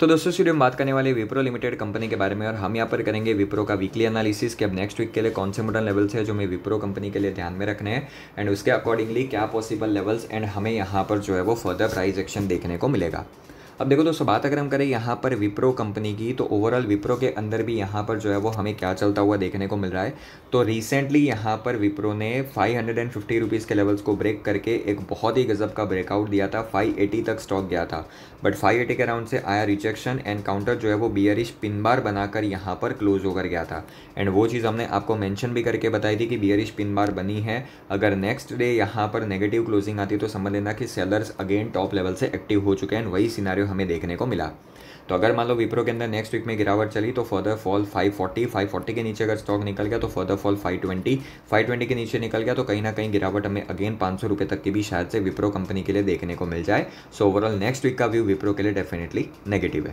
तो दोस्तों स्टूडियो बात करने वाले विप्रो लिमिटेड कंपनी के बारे में और हम यहाँ पर करेंगे विप्रो का वीकली एनालिसिस कि अब नेक्स्ट वीक के लिए कौन से मॉडल लेवल्स है जो हमें विप्रो कंपनी के लिए ध्यान में रखने हैं एंड उसके अकॉर्डिंगली क्या पॉसिबल लेवल्स एंड हमें यहाँ पर जो है वो फर्दर प्राइज एक्शन देखने को मिलेगा अब देखो दोस्तों बात अगर हम करें यहाँ पर विप्रो कंपनी की तो ओवरऑल विप्रो के अंदर भी यहाँ पर जो है वो हमें क्या चलता हुआ देखने को मिल रहा है तो रिसेंटली यहाँ पर विप्रो ने five hundred and fifty rupees के लेवल्स को ब्रेक करके एक बहुत ही गजब का ब्रेकआउट दिया था फाइव एटी तक स्टॉक गया था बट फाइव एटी के राउंड से आया रिजेक्शन एंड काउंटर जो है वो बियरिश पिन बार बनाकर यहाँ पर क्लोज होकर गया था एंड वो चीज़ हमने आपको मैंशन भी करके बताई थी कि बियरिश पिन बार बनी है अगर नेक्स्ट डे यहाँ पर नेगेटिव क्लोजिंग आती तो समझ लेना कि सेलर्स अगेन टॉप लेवल से एक्टिव हो चुके हैं वही सिनारी सिनेरियो हमें देखने को मिला तो अगर मान लो विप्रो के अंदर नेक्स्ट वीक में गिरावट चली तो फर्दर फॉल 540 540 के नीचे अगर स्टॉक निकल गया तो फर्दर फॉल 520 520 के नीचे निकल गया तो कहीं ना कहीं गिरावट हमें अगेन पाँच सौ तक की भी शायद से विप्रो कंपनी के लिए देखने को मिल जाए सो ओवरऑल नेक्स्ट वीक का व्यू विप्रो के लिए डेफिनेटली नेगेटिव है